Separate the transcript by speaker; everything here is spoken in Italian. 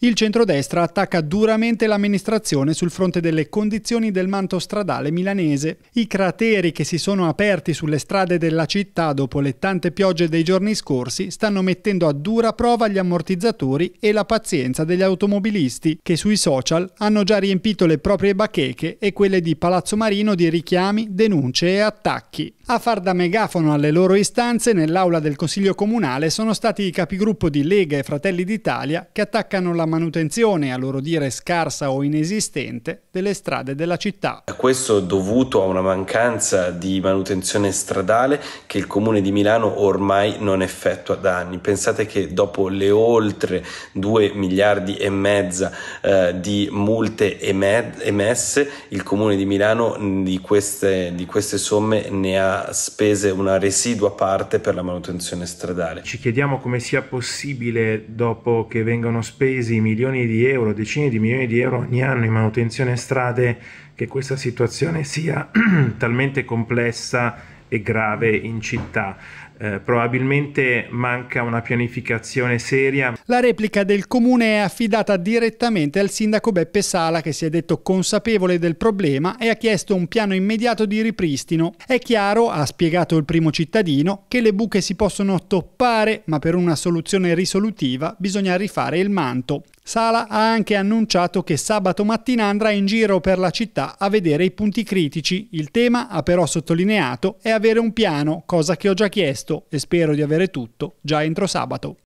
Speaker 1: Il centrodestra attacca duramente l'amministrazione sul fronte delle condizioni del manto stradale milanese. I crateri che si sono aperti sulle strade della città dopo le tante piogge dei giorni scorsi stanno mettendo a dura prova gli ammortizzatori e la pazienza degli automobilisti che sui social hanno già riempito le proprie bacheche e quelle di Palazzo Marino di richiami, denunce e attacchi. A far da megafono alle loro istanze nell'aula del Consiglio Comunale sono stati i capigruppo di Lega e Fratelli d'Italia che attaccano la manutenzione, a loro dire scarsa o inesistente, delle strade della città.
Speaker 2: Questo dovuto a una mancanza di manutenzione stradale che il comune di Milano ormai non effettua da anni. Pensate che dopo le oltre 2 miliardi e mezza eh, di multe emed- emesse, il comune di Milano mm, di queste, di queste somme ne ha spese una residua parte per la manutenzione stradale.
Speaker 3: Ci chiediamo come sia possibile dopo che vengano spesi spesi milioni di euro, decine di milioni di euro ogni anno in manutenzione strade, che questa situazione sia talmente complessa e grave in città. Eh, probabilmente manca una pianificazione seria.
Speaker 1: La replica del comune è affidata direttamente al sindaco Beppe Sala che si è detto consapevole del problema e ha chiesto un piano immediato di ripristino. È chiaro, ha spiegato il primo cittadino, che le buche si possono toppare, ma per una soluzione risolutiva bisogna rifare il manto. Sala ha anche annunciato che sabato mattina andrà in giro per la città a vedere i punti critici. Il tema, ha però sottolineato, è avere un piano, cosa che ho già chiesto tutto e spero di avere tutto già entro sabato.